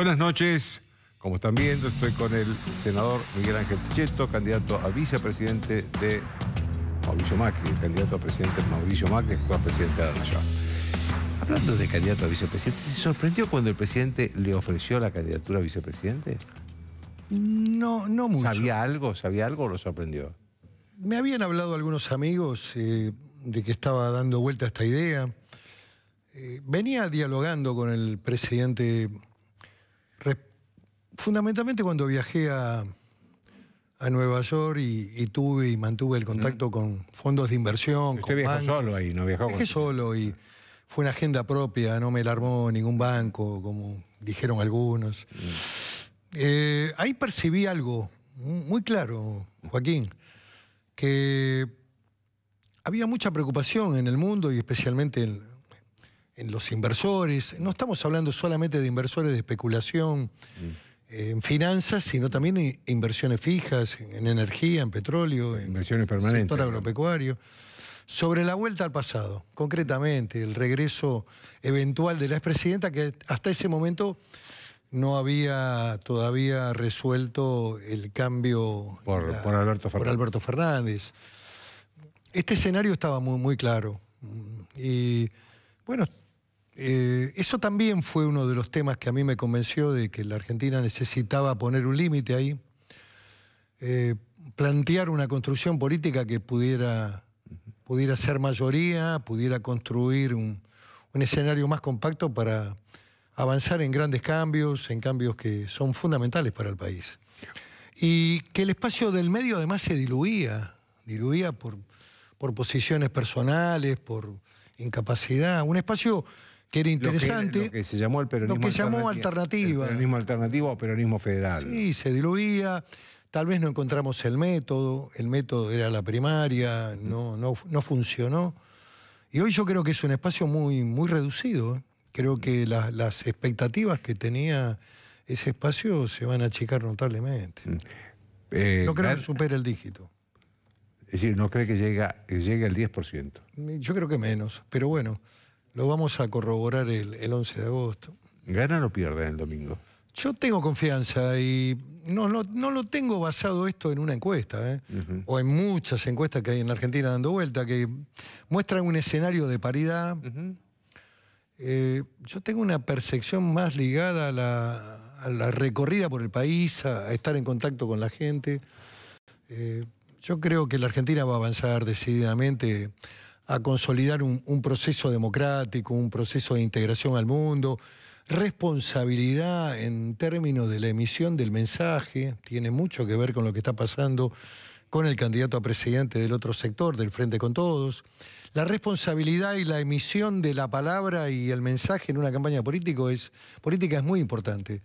Buenas noches. Como están viendo, estoy con el senador Miguel Ángel Cheto, candidato a vicepresidente de Mauricio Macri, candidato a presidente Mauricio Macri, actual presidente de la Nación. Hablando de candidato a vicepresidente, ¿se sorprendió cuando el presidente le ofreció la candidatura a vicepresidente? No, no mucho. ¿Sabía algo? ¿Sabía algo o lo sorprendió? Me habían hablado algunos amigos eh, de que estaba dando vuelta a esta idea. Eh, venía dialogando con el presidente fundamentalmente cuando viajé a, Nueva York y, tuve y mantuve el contacto con fondos de inversión. Usted viajó solo ahí, no viajó. Viajé solo y fue una agenda propia, no me alarmó ningún banco, como dijeron algunos. Mm. Eh, ahí percibí algo muy claro, Joaquín, que había mucha preocupación en el mundo y especialmente en, en los inversores. No estamos hablando solamente de inversores de especulación mm. eh, en finanzas, sino también inversiones fijas, en energía, en petróleo, en inversiones permanentes, sector agropecuario. Sobre la vuelta al pasado, concretamente, el regreso eventual de la expresidenta, que hasta ese momento no había todavía resuelto el cambio por, Alberto, Fernández. Alberto, Fernández. Este escenario estaba muy, muy claro. Y bueno, eh, eso también fue uno de los temas que a mí me convenció de que la Argentina necesitaba poner un límite ahí, eh, plantear una construcción política que pudiera, pudiera ser mayoría, pudiera construir un, escenario más compacto para avanzar en grandes cambios, en cambios que son fundamentales para el país. Y que el espacio del medio además se diluía, diluía por, por posiciones personales, por incapacidad, un espacio que era interesante. Lo que, se llamó el peronismo Lo que llamó alternativa. El peronismo alternativo peronismo federal. Sí, se diluía. Tal vez no encontramos el método. El método era la primaria, no, no, no funcionó. Y hoy yo creo que es un espacio muy, muy reducido. ¿eh? Creo que las expectativas que tenía ese espacio se van a achicar notablemente. Mm. Eh, no creo que supere el dígito. Es decir, no cree que llegue al 10%. Yo creo que menos, pero bueno. Lo vamos a corroborar el, 11 de agosto. ¿Gana o pierden el domingo? Yo tengo confianza y no, no, lo tengo basado esto en una encuesta, ¿eh? o en muchas encuestas que hay en la Argentina dando vuelta, que muestran un escenario de paridad. Eh, yo tengo una percepción más ligada a la, recorrida por el país, a, estar en contacto con la gente. Eh, yo creo que la Argentina va a avanzar decididamente a consolidar un, proceso democrático, un proceso de integración al mundo, responsabilidad en términos de la emisión del mensaje, tiene mucho que ver con lo que está pasando con el candidato a presidente del otro sector, del Frente con Todos, la responsabilidad y la emisión de la palabra y el mensaje en una campaña político es, política es muy importante.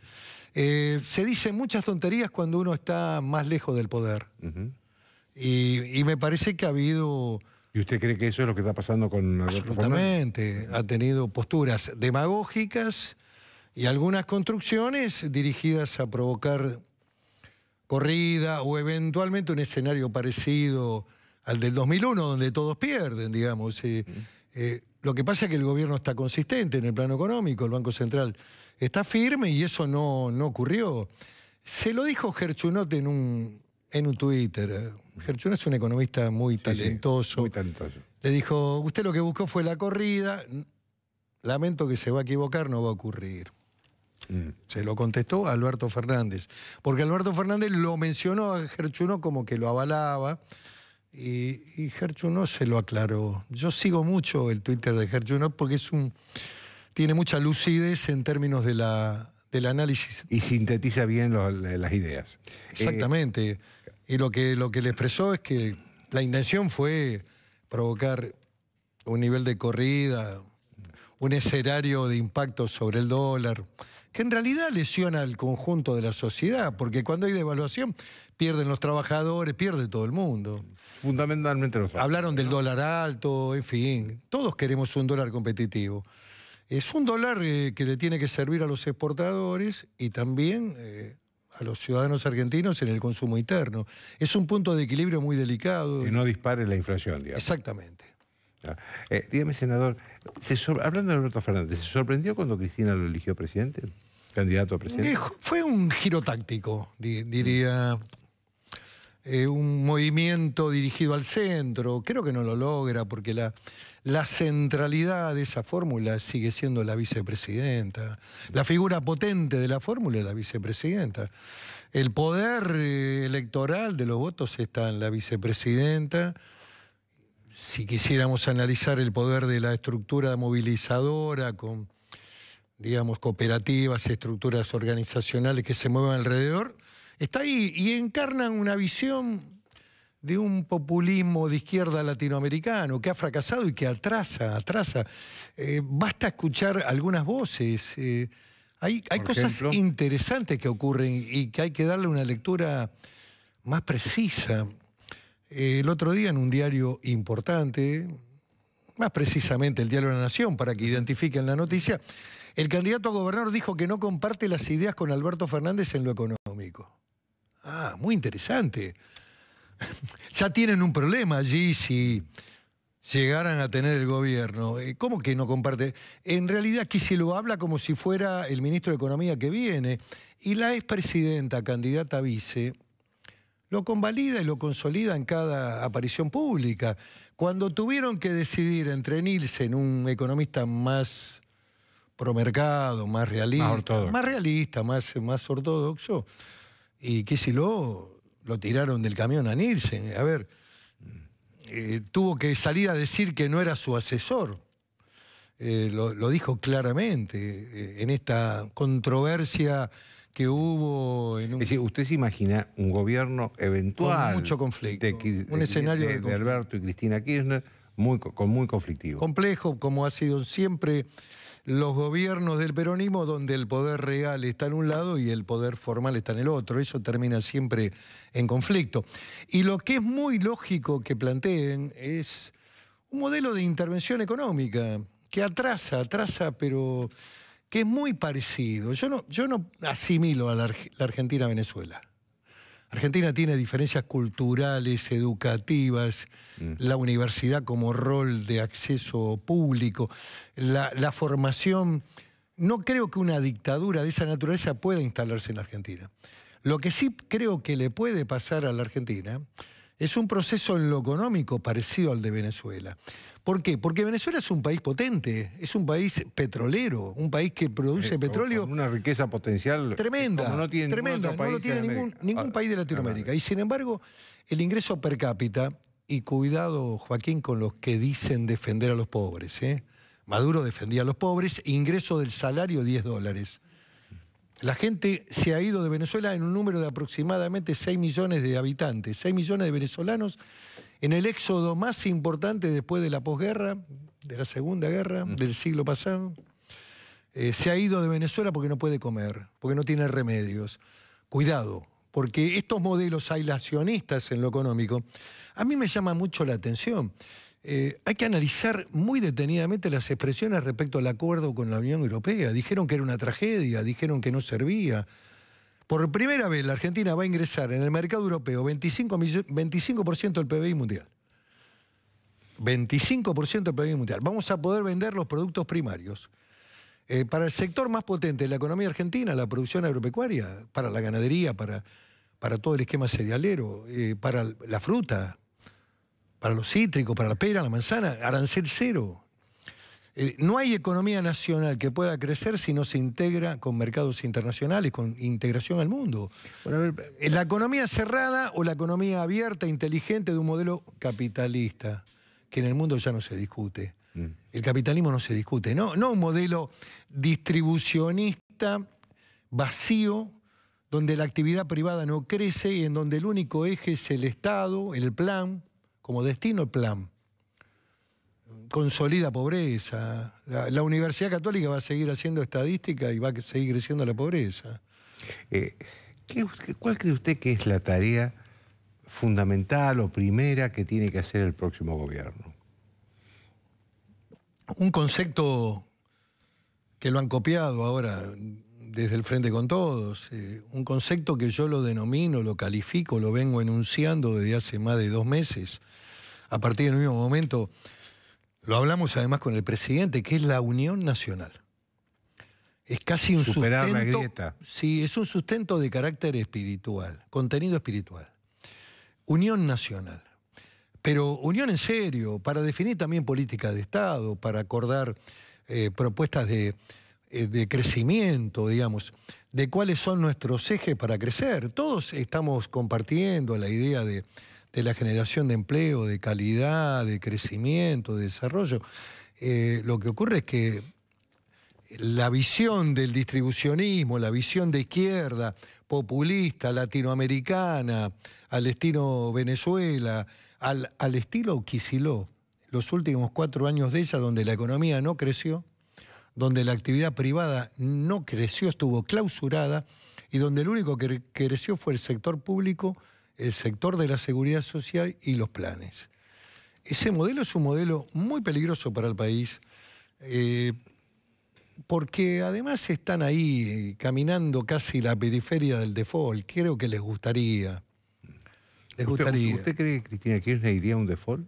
Eh, se dicen muchas tonterías cuando uno está más lejos del poder. y, me parece que ha habido ¿Y usted cree que eso es lo que está pasando con Alberto Absolutamente. Ha tenido posturas demagógicas y algunas construcciones dirigidas a provocar corrida o eventualmente un escenario parecido al del 2001, donde todos pierden, digamos. Eh, eh, lo que pasa es que el gobierno está consistente en el plano económico, el Banco Central está firme y eso no, no ocurrió. Se lo dijo Gerchunot en un, en un Twitter, eh, Gerchuno es un economista muy talentoso. muy talentoso. Le dijo, usted lo que buscó fue la corrida, lamento que se va a equivocar, no va a ocurrir. Mm. Se lo contestó Alberto Fernández, porque Alberto Fernández lo mencionó a Gerchuno como que lo avalaba y, Gerchuno se lo aclaró. Yo sigo mucho el Twitter de Gerchuno porque es un, tiene mucha lucidez en términos de la, del análisis. Y sintetiza bien las ideas. Exactamente. Eh, y lo que, lo que le expresó es que la intención fue provocar un nivel de corrida, un escenario de impacto sobre el dólar, que en realidad lesiona al conjunto de la sociedad, porque cuando hay devaluación pierden los trabajadores, pierde todo el mundo. Fundamentalmente los Hablaron del dólar alto, en fin, todos queremos un dólar competitivo. Es un dólar eh, que le tiene que servir a los exportadores y también eh, a los ciudadanos argentinos en el consumo interno. Es un punto de equilibrio muy delicado. y no dispare la inflación, digamos. Exactamente. Eh, dígame, senador, hablando de Alberto Fernández, ¿se sorprendió cuando Cristina lo eligió presidente? Candidato a presidente. fue un giro táctico, diría. Eh, un movimiento dirigido al centro. Creo que no lo logra porque la, la centralidad de esa fórmula sigue siendo la vicepresidenta. La figura potente de la fórmula es la vicepresidenta. El poder eh, electoral de los votos está en la vicepresidenta. Si quisiéramos analizar el poder de la estructura movilizadora con, digamos, cooperativas, estructuras organizacionales que se mueven alrededor, está ahí y encarnan una visión de un populismo de izquierda latinoamericano que ha fracasado y que atrasa, atrasa. Eh, basta escuchar algunas voces. Eh, hay, cosas interesantes que ocurren y que hay que darle una lectura más precisa. el otro día en un diario importante, más precisamente el Diario de la Nación, para que identifiquen la noticia, el candidato a gobernador dijo que no comparte las ideas con Alberto Fernández en lo económico. Ah, muy interesante. ya tienen un problema allí si llegaran a tener el gobierno. Eh, ¿Cómo que no comparte? En realidad aquí lo habla como si fuera el ministro de Economía que viene. Y la expresidenta, candidata vice, lo convalida y lo consolida en cada aparición pública. Cuando tuvieron que decidir entre Nielsen, un economista más promercado, más realista, más, realista, más, más ortodoxo, y lo lo tiraron del camión a Nielsen. A ver, eh, tuvo que salir a decir que no era su asesor. Eh, lo, dijo claramente eh, en esta controversia que hubo en un... Es decir, usted se imagina un gobierno eventual... Con mucho conflicto. un escenario de, Alberto y Cristina Kirchner muy, con, muy conflictivo. Complejo, como ha sido siempre los gobiernos del peronismo donde el poder real está en un lado y el poder formal está en el otro. Eso termina siempre en conflicto. Y lo que es muy lógico que planteen es un modelo de intervención económica que atrasa, atrasa, pero que es muy parecido. Yo no, yo no asimilo a la, la Argentina-Venezuela. Argentina tiene diferencias culturales, educativas, mm. la universidad como rol de acceso público, la, formación... No creo que una dictadura de esa naturaleza pueda instalarse en Argentina. Lo que sí creo que le puede pasar a la Argentina es un proceso en lo económico parecido al de Venezuela. ¿Por qué? Porque Venezuela es un país potente, es un país petrolero, un país que produce eh, petróleo. una riqueza potencial tremenda. no tremenda, no lo tiene ningún, ah, país de Latinoamérica. Y sin embargo, el ingreso per cápita, y cuidado, Joaquín, con los que dicen defender a los pobres. ¿eh? Maduro defendía a los pobres, ingreso del salario 10 dólares. La gente se ha ido de Venezuela en un número de aproximadamente 6 millones de habitantes. 6 millones de venezolanos en el éxodo más importante después de la posguerra, de la Segunda Guerra, del siglo pasado. Eh, se ha ido de Venezuela porque no puede comer, porque no tiene remedios. Cuidado, porque estos modelos aislacionistas en lo económico, a mí me llama mucho la atención. Eh, hay que analizar muy detenidamente las expresiones respecto al acuerdo con la Unión Europea. Dijeron que era una tragedia, dijeron que no servía. Por primera vez la Argentina va a ingresar en el mercado europeo 25%, 25 del PBI mundial. 25% del PBI mundial. Vamos a poder vender los productos primarios. Eh, para el sector más potente de la economía argentina, la producción agropecuaria, para la ganadería, para, para todo el esquema cerealero, eh, para la fruta, para los cítricos, para la pera, la manzana, arancel cero. Eh, no hay economía nacional que pueda crecer si no se integra con mercados internacionales, con integración al mundo. Eh, la economía cerrada o la economía abierta, inteligente de un modelo capitalista, que en el mundo ya no se discute. Mm. El capitalismo no se discute, no, no un modelo distribucionista vacío, donde la actividad privada no crece y en donde el único eje es el Estado, el plan, como destino el plan consolida pobreza. La, Universidad Católica va a seguir haciendo estadística y va a seguir creciendo la pobreza. Eh, ¿Cuál cree usted que es la tarea fundamental o primera que tiene que hacer el próximo gobierno? Un concepto que lo han copiado ahora desde el Frente con Todos, eh, un concepto que yo lo denomino, lo califico, lo vengo enunciando desde hace más de dos meses. A partir del mismo momento lo hablamos además con el presidente, que es la unión nacional. Es casi un Superar sustento. grieta. Sí, es un sustento de carácter espiritual, contenido espiritual. Unión nacional. Pero unión en serio, para definir también política de Estado, para acordar eh, propuestas eh, de crecimiento, digamos, de cuáles son nuestros ejes para crecer. Todos estamos compartiendo la idea de de la generación de empleo, de calidad, de crecimiento, de desarrollo. Eh, lo que ocurre es que la visión del distribucionismo, la visión de izquierda, populista, latinoamericana, al estilo Venezuela, al, al estilo Quisiló, los últimos cuatro años de ella, donde la economía no creció, donde la actividad privada no creció, estuvo clausurada, y donde el único que creció fue el sector público, el sector de la seguridad social y los planes. Ese modelo es un modelo muy peligroso para el país, eh, porque además están ahí eh, caminando casi la periferia del default. Creo que les gustaría. Les gustaría. ¿Usted, cree que Cristina Kirchner iría a un default?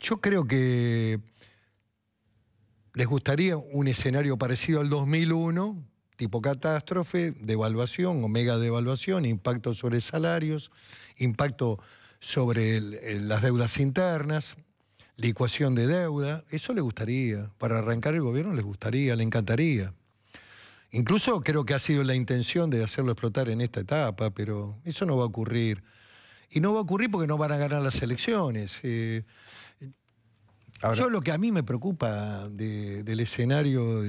Yo creo que les gustaría un escenario parecido al 2001, tipo catástrofe, devaluación omega mega devaluación, impacto sobre salarios, impacto sobre las deudas internas, licuación de deuda. Eso le gustaría. Para arrancar el gobierno les gustaría, le encantaría. Incluso creo que ha sido la intención de hacerlo explotar en esta etapa, pero eso no va a ocurrir. Y no va a ocurrir porque no van a ganar las elecciones. Eh, yo lo que a mí me preocupa del escenario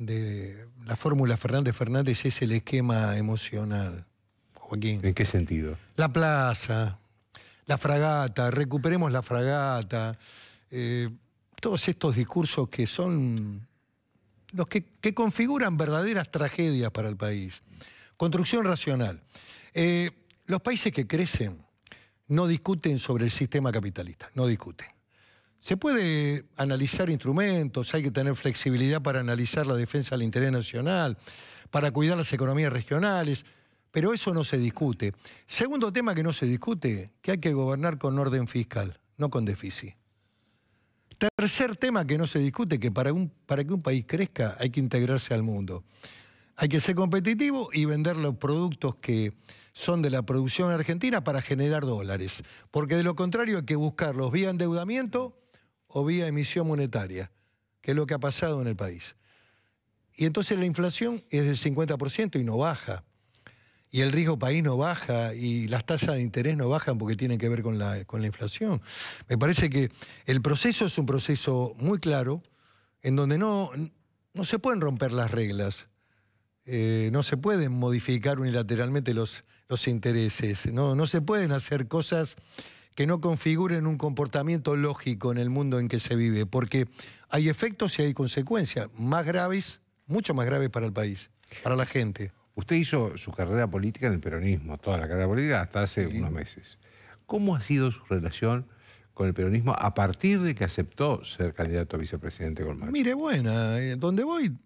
de, la fórmula Fernández Fernández es el esquema emocional, Joaquín. ¿En qué sentido? La plaza, la fragata, recuperemos la fragata, eh, todos estos discursos que son los que, configuran verdaderas tragedias para el país. Construcción racional. Eh, los países que crecen no discuten sobre el sistema capitalista, no discuten. ¿Se puede analizar instrumentos? ¿Hay que tener flexibilidad para analizar la defensa del interés nacional? ¿Para cuidar las economías regionales? Pero eso no se discute. Segundo tema que no se discute, que hay que gobernar con orden fiscal, no con déficit. Tercer tema que no se discute, que para, un, para que un país crezca hay que integrarse al mundo. Hay que ser competitivo y vender los productos que son de la producción argentina para generar dólares. Porque de lo contrario hay que buscarlos vía endeudamiento o vía emisión monetaria, que es lo que ha pasado en el país. Y entonces la inflación es del 50% y no baja. Y el riesgo país no baja y las tasas de interés no bajan porque tienen que ver con la, con la inflación. Me parece que el proceso es un proceso muy claro en donde no, no se pueden romper las reglas, eh, no se pueden modificar unilateralmente los, los intereses, no, no se pueden hacer cosas que no configuren un comportamiento lógico en el mundo en que se vive, porque hay efectos y hay consecuencias más graves, mucho más graves para el país, para la gente. Usted hizo su carrera política en el peronismo, toda la carrera política, hasta hace unos meses. ¿Cómo ha sido su relación con el peronismo a partir de que aceptó ser candidato a vicepresidente con Macri? Mire, buena, en eh, voy,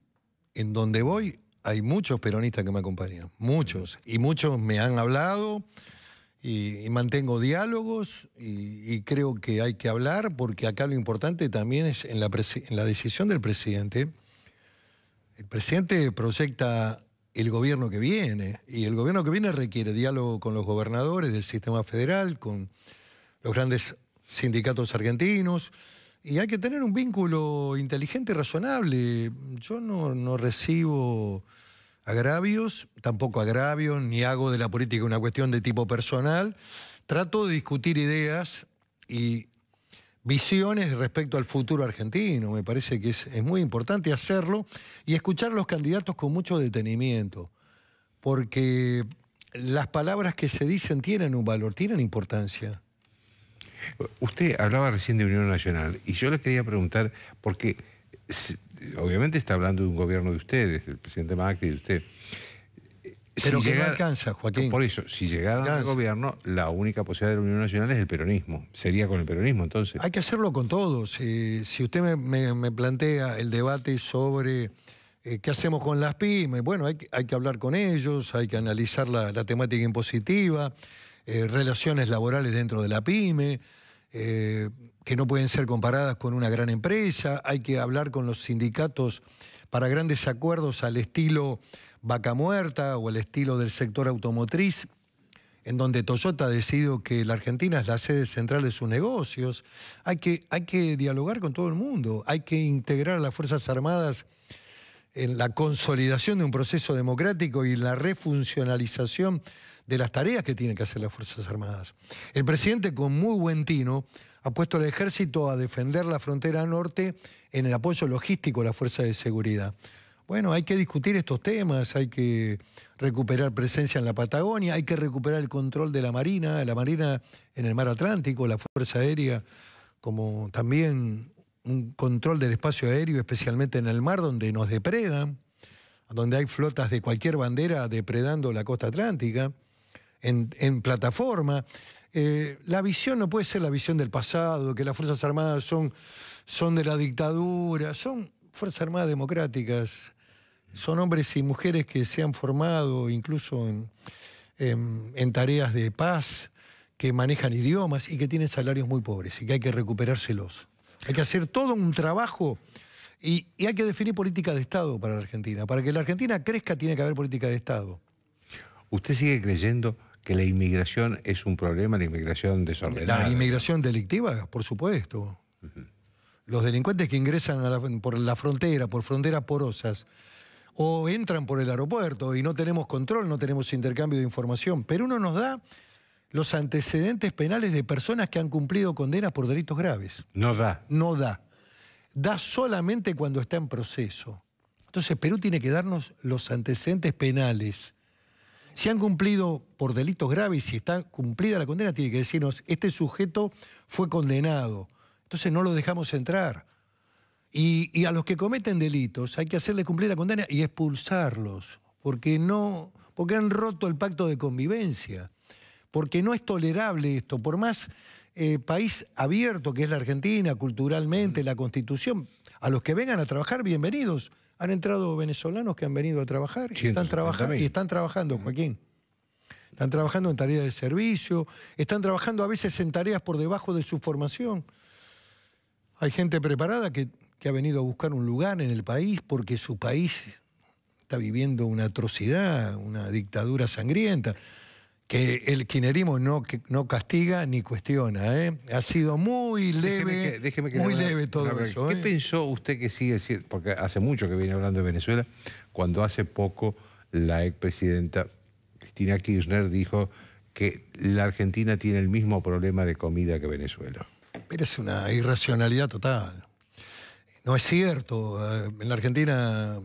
en donde voy hay muchos peronistas que me acompañan, muchos, y muchos me han hablado, y, mantengo diálogos y, creo que hay que hablar porque acá lo importante también es en la, en la decisión del presidente. El presidente proyecta el gobierno que viene y el gobierno que viene requiere diálogo con los gobernadores del sistema federal, con los grandes sindicatos argentinos. Y hay que tener un vínculo inteligente y razonable. Yo no recibo agravios, tampoco agravio ni hago de la política una cuestión de tipo personal. Trato de discutir ideas y visiones respecto al futuro argentino. Me parece que es, muy importante hacerlo y escuchar a los candidatos con mucho detenimiento, porque las palabras que se dicen tienen un valor, tienen importancia. Usted hablaba recién de Unión Nacional y yo les quería preguntar, porque obviamente está hablando de un gobierno de ustedes, del presidente Macri, de usted. Pero si que no alcanza, Joaquín. Por eso, si llegaran al gobierno, la única posibilidad de la Unión Nacional es el peronismo. Sería con el peronismo, entonces. Hay que hacerlo con todos. si usted me, plantea el debate sobre eh, qué hacemos con las pymes, bueno, hay, que hablar con ellos, hay que analizar la, temática impositiva, eh, relaciones laborales dentro de la pyme. Eh, que no pueden ser comparadas con una gran empresa, hay que hablar con los sindicatos para grandes acuerdos al estilo vaca muerta o al estilo del sector automotriz, en donde Toyota ha decidido que la Argentina es la sede central de sus negocios. Hay que, hay que dialogar con todo el mundo, hay que integrar a las Fuerzas Armadas en la consolidación de un proceso democrático y en la refuncionalización de las tareas que tienen que hacer las Fuerzas Armadas. El presidente, con muy buen tino, ha puesto al ejército a defender la frontera norte en el apoyo logístico a las fuerzas de seguridad. Bueno, hay que discutir estos temas, hay que recuperar presencia en la Patagonia, hay que recuperar el control de la Marina, la Marina en el Mar Atlántico, la Fuerza Aérea, como también un control del espacio aéreo, especialmente en el mar, donde nos depredan, donde hay flotas de cualquier bandera depredando la costa atlántica en, plataforma. Eh, la visión no puede ser la visión del pasado, que las Fuerzas Armadas son, son de la dictadura, son Fuerzas Armadas democráticas, son hombres y mujeres que se han formado incluso en, tareas de paz, que manejan idiomas y que tienen salarios muy pobres y que hay que recuperárselos. Hay que hacer todo un trabajo y, y, hay que definir política de Estado para la Argentina. Para que la Argentina crezca tiene que haber política de Estado. ¿Usted sigue creyendo que la inmigración es un problema, la inmigración desordenada. La inmigración delictiva, por supuesto. Los delincuentes que ingresan por la frontera, por fronteras porosas, o entran por el aeropuerto y no tenemos control, no tenemos intercambio de información, pero uno nos da los antecedentes penales de personas que han cumplido condenas por delitos graves. No da. No da. Da solamente cuando está en proceso. Entonces Perú tiene que darnos los antecedentes penales si han cumplido por delitos graves y si está cumplida la condena, tiene que decirnos, este sujeto fue condenado. Entonces no lo dejamos entrar. Y, a los que cometen delitos hay que hacerle cumplir la condena y expulsarlos, porque, no, porque han roto el pacto de convivencia, porque no es tolerable esto, por más eh, país abierto que es la Argentina culturalmente, la constitución, a los que vengan a trabajar, bienvenidos. Han entrado venezolanos que han venido a trabajar y están, trabajando. y están trabajando, Joaquín. Están trabajando en tareas de servicio, están trabajando a veces en tareas por debajo de su formación. Hay gente preparada que ha venido a buscar un lugar en el país porque su país está viviendo una atrocidad, una dictadura sangrienta que el kinerismo no, no castiga ni cuestiona. ¿eh? Ha sido muy leve, muy leve todo eso. ¿eh? ¿Qué pensó usted que sigue siendo, porque hace mucho que viene hablando de Venezuela, cuando hace poco la expresidenta Cristina Kirchner dijo que la Argentina tiene el mismo problema de comida que Venezuela? Pero es una irracionalidad total. No es cierto. Eh, en la Argentina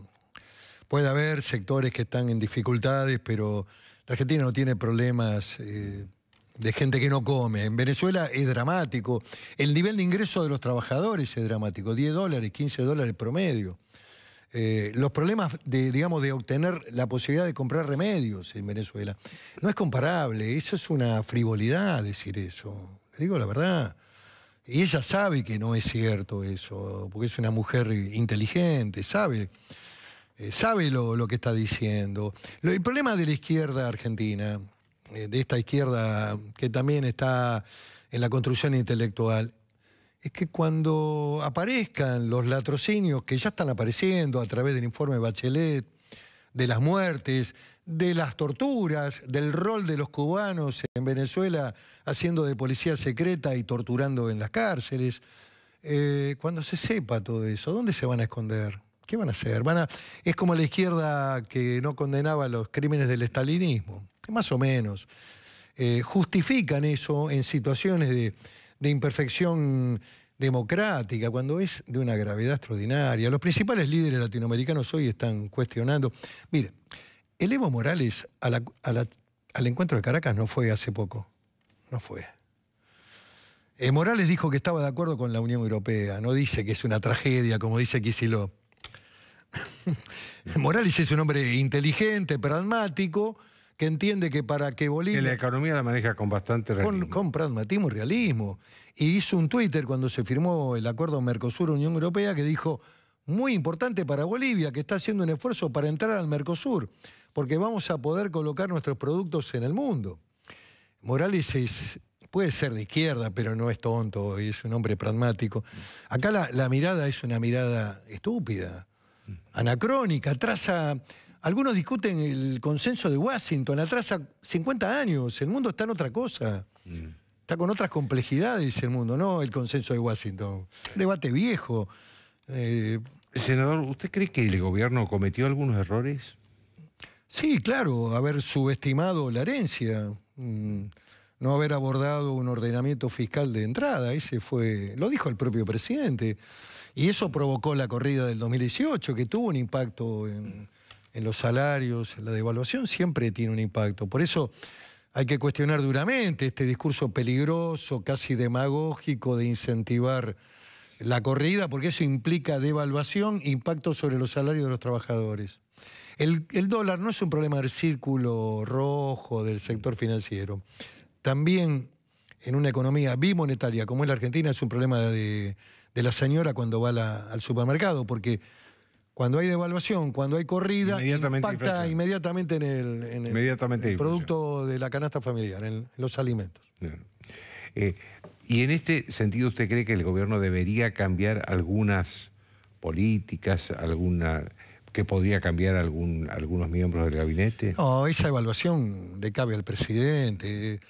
puede haber sectores que están en dificultades, pero la Argentina no tiene problemas eh, de gente que no come. En Venezuela es dramático. El nivel de ingreso de los trabajadores es dramático. 10 dólares, 15 dólares promedio. Eh, los problemas de, digamos, de obtener la posibilidad de comprar remedios en Venezuela. No es comparable, eso es una frivolidad decir eso, le digo la verdad. Y ella sabe que no es cierto eso, porque es una mujer inteligente, sabe eh, sabe lo, que está diciendo. el problema de la izquierda argentina, eh, de esta izquierda que también está en la construcción intelectual, es que cuando aparezcan los latrocinios que ya están apareciendo a través del informe Bachelet, de las muertes, de las torturas, del rol de los cubanos en Venezuela haciendo de policía secreta y torturando en las cárceles, eh, cuando se sepa todo eso, ¿dónde se van a esconder? ¿Qué van a hacer? es como la izquierda que no condenaba los crímenes del estalinismo, más o menos. Eh, justifican eso en situaciones de, imperfección democrática, cuando es de una gravedad extraordinaria. Los principales líderes latinoamericanos hoy están cuestionando. Mire, el Evo Morales al encuentro de Caracas no fue hace poco, no fue. Eh, Morales dijo que estaba de acuerdo con la Unión Europea, no dice que es una tragedia como dice Kicillof. Morales es un hombre inteligente, pragmático, que entiende que para que Bolivia... Que la economía la maneja con bastante realismo. Con, pragmatismo y realismo. Y hizo un Twitter cuando se firmó el acuerdo Mercosur-Unión Europea que dijo, muy importante para Bolivia, que está haciendo un esfuerzo para entrar al Mercosur, porque vamos a poder colocar nuestros productos en el mundo. Morales puede ser de izquierda, pero no es tonto, y es un hombre pragmático. Acá la mirada es una mirada estúpida anacrónica, atrasa... Algunos discuten el consenso de Washington, atrasa 50 años, el mundo está en otra cosa. Mm. Está con otras complejidades el mundo, ¿no? El consenso de Washington. Debate viejo. Eh, Senador, ¿usted cree que el gobierno cometió algunos errores? Sí, claro, haber subestimado la herencia, mm, no haber abordado un ordenamiento fiscal de entrada, ese fue, lo dijo el propio presidente. Y eso provocó la corrida del 2018, que tuvo un impacto en, los salarios, la devaluación siempre tiene un impacto. Por eso hay que cuestionar duramente este discurso peligroso, casi demagógico, de incentivar la corrida, porque eso implica devaluación, impacto sobre los salarios de los trabajadores. El, el, dólar no es un problema del círculo rojo del sector financiero. También en una economía bimonetaria como es la Argentina es un problema de, de la señora cuando va al supermercado, porque cuando hay devaluación, cuando hay corrida, impacta inmediatamente en el, producto de la canasta familiar, en, los alimentos. Eh, y en este sentido, ¿usted cree que el gobierno debería cambiar algunas políticas, alguna que podría cambiar algún, algunos miembros del gabinete? No, esa evaluación le cabe al presidente.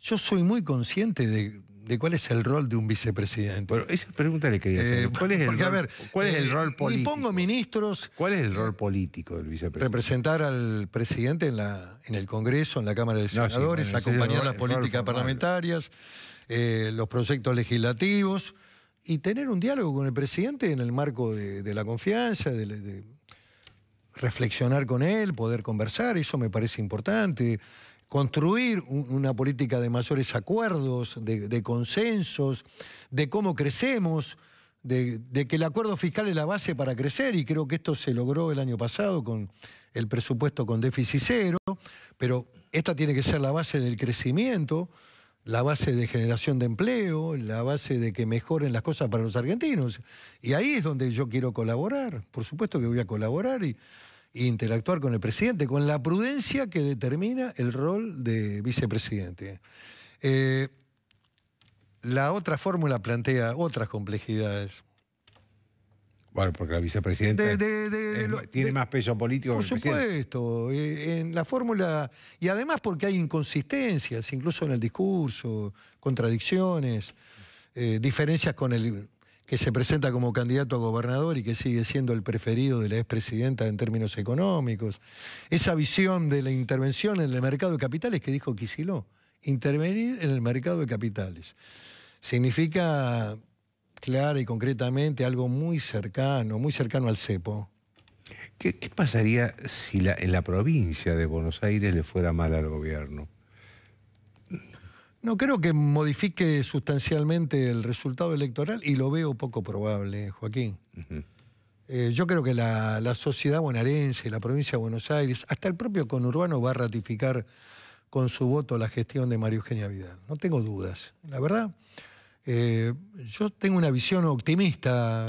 Yo soy muy consciente de, de cuál es el rol de un vicepresidente. Pero esa pregunta le quería hacer. Eh, ¿Cuál es el, rol, eh, político? Y pongo ministros. ¿Cuál es el rol político del vicepresidente? Representar al presidente en, la, en el Congreso, en la Cámara de Senadores, acompañar las políticas parlamentarias, eh, los proyectos legislativos y tener un diálogo con el presidente en el marco de, la confianza, de reflexionar con él, poder conversar, eso me parece importante construir una política de mayores acuerdos, de, consensos, de cómo crecemos, de, de, que el acuerdo fiscal es la base para crecer y creo que esto se logró el año pasado con el presupuesto con déficit cero, pero esta tiene que ser la base del crecimiento, la base de generación de empleo, la base de que mejoren las cosas para los argentinos. Y ahí es donde yo quiero colaborar. Por supuesto que voy a colaborar y interactuar con el presidente, con la prudencia que determina el rol de vicepresidente. Eh, la otra fórmula plantea otras complejidades. Bueno, porque la vicepresidenta tiene más peso político. que el supuesto, eh, en la fórmula, y además porque hay inconsistencias, incluso en el discurso, contradicciones, eh, diferencias con el que se presenta como candidato a gobernador y que sigue siendo el preferido de la expresidenta en términos económicos. Esa visión de la intervención en el mercado de capitales que dijo Quisiló, intervenir en el mercado de capitales. Significa clara y concretamente algo muy cercano, muy cercano al cepo. ¿Qué, pasaría si en la provincia de Buenos Aires le fuera mal al gobierno? No creo que modifique sustancialmente el resultado electoral y lo veo poco probable, Joaquín. Eh, yo creo que la, sociedad bonaerense, la provincia de Buenos Aires, hasta el propio conurbano va a ratificar con su voto la gestión de María Eugenia Vidal. No tengo dudas. La verdad, eh, yo tengo una visión optimista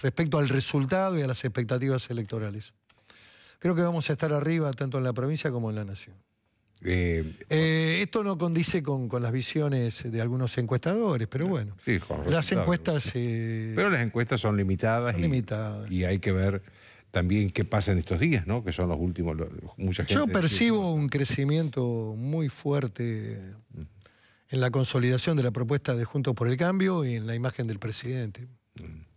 respecto al resultado y a las expectativas electorales. Creo que vamos a estar arriba tanto en la provincia como en la nación. Eh, esto no condice con, las visiones de algunos encuestadores, pero bueno. las encuestas. Eh, pero las encuestas son limitadas. y, Y hay que ver también qué pasa en estos días, ¿no? Que son los últimos. Mucha gente Yo percibo un crecimiento muy fuerte en la consolidación de la propuesta de Juntos por el Cambio y en la imagen del presidente. Mm.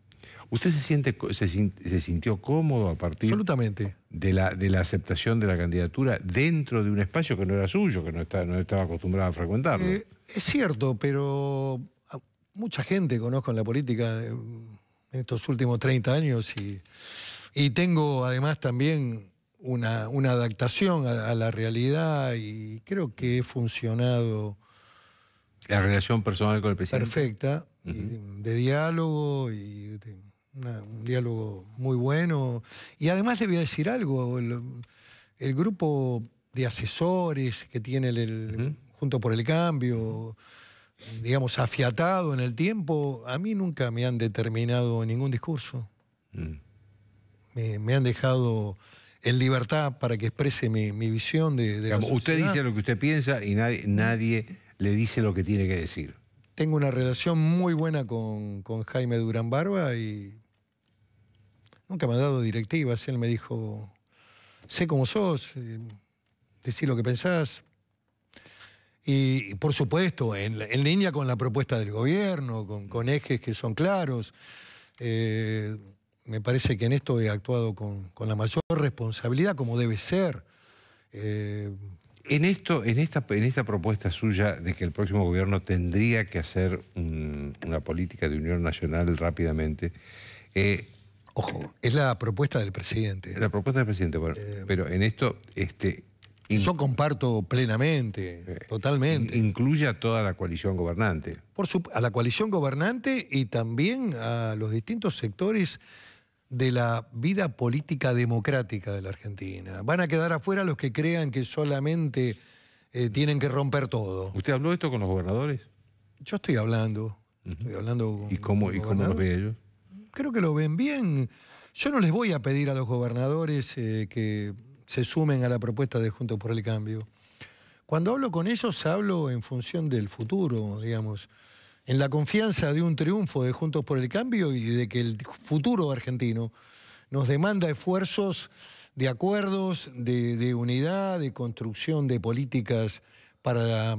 ¿Usted se, siente, se, sintió cómodo a partir Absolutamente. De, la, de la aceptación de la candidatura dentro de un espacio que no era suyo, que no, está, no estaba acostumbrado a frecuentarlo? Eh, es cierto, pero ah, mucha gente conozco en la política en eh, estos últimos 30 años y, y tengo además también una, una adaptación a, la realidad y creo que he funcionado. La relación personal con el presidente. Perfecta, de diálogo y un diálogo muy bueno. Y además le voy a decir algo, el, grupo de asesores que tiene el, Junto por el Cambio, digamos, afiatado en el tiempo, a mí nunca me han determinado ningún discurso. Mm. me, han dejado en libertad para que exprese mi, visión de, Usted dice lo que usted piensa y nadie, nadie le dice lo que tiene que decir tengo una relación muy buena con, con Jaime Durán Barba y Nunca me ha dado directivas. Él me dijo, sé cómo sos, eh, decí lo que pensás. Y, por supuesto, en, línea con la propuesta del gobierno, con, ejes que son claros. Eh, me parece que en esto he actuado con, la mayor responsabilidad, como debe ser. Eh, en, esto, en, esta, en esta propuesta suya de que el próximo gobierno tendría que hacer una política de unión nacional rápidamente, Ojo, es la propuesta del presidente. La propuesta del presidente, bueno, eh, pero en esto... Este, yo comparto plenamente, eh, totalmente. Incluye a toda la coalición gobernante. a la coalición gobernante y también a los distintos sectores de la vida política democrática de la Argentina. Van a quedar afuera los que crean que solamente eh, tienen que romper todo. ¿Usted habló esto con los gobernadores? Yo estoy hablando. Estoy hablando ¿Y ¿y cómo los ve ellos? creo que lo ven bien. Yo no les voy a pedir a los gobernadores eh, que se sumen a la propuesta de Juntos por el Cambio. Cuando hablo con ellos, hablo en función del futuro, digamos, en la confianza de un triunfo de Juntos por el Cambio y de que el futuro argentino nos demanda esfuerzos de acuerdos, de unidad, de construcción de políticas para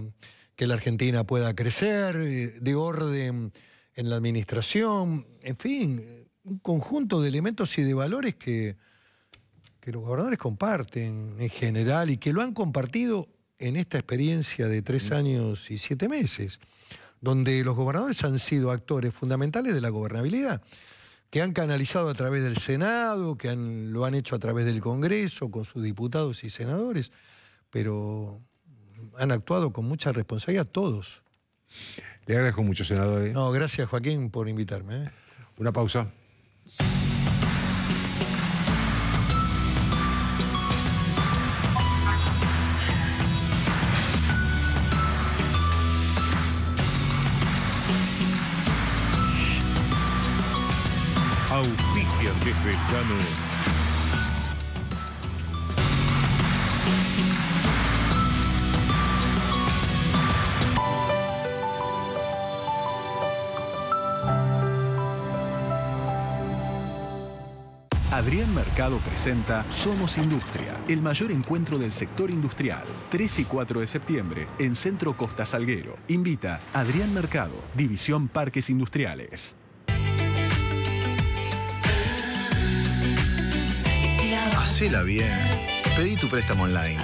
que la Argentina pueda crecer, de orden en la administración, en fin, un conjunto de elementos y de valores que, los gobernadores comparten en general y que lo han compartido en esta experiencia de tres años y siete meses, donde los gobernadores han sido actores fundamentales de la gobernabilidad, que han canalizado a través del Senado, que lo han hecho a través del Congreso, con sus diputados y senadores, pero han actuado con mucha responsabilidad todos. Te agradezco mucho, senador. ¿eh? No, gracias, Joaquín, por invitarme. ¿eh? Una pausa. Auspician de Adrián Mercado presenta Somos Industria, el mayor encuentro del sector industrial, 3 y 4 de septiembre en Centro Costa Salguero. Invita Adrián Mercado, División Parques Industriales. Hacela bien. Pedí tu préstamo online.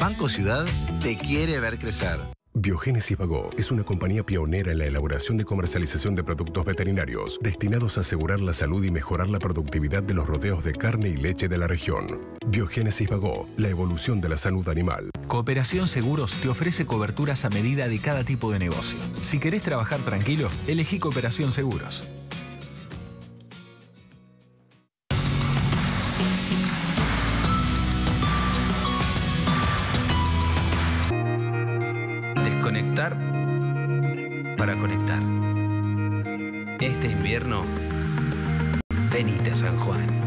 Banco Ciudad te quiere ver crecer. Biogénesis Vagó es una compañía pionera en la elaboración y comercialización de productos veterinarios destinados a asegurar la salud y mejorar la productividad de los rodeos de carne y leche de la región. Biogénesis Vagó, la evolución de la salud animal. Cooperación Seguros te ofrece coberturas a medida de cada tipo de negocio. Si querés trabajar tranquilo, elegí Cooperación Seguros. para conectar. Este invierno, venite a San Juan.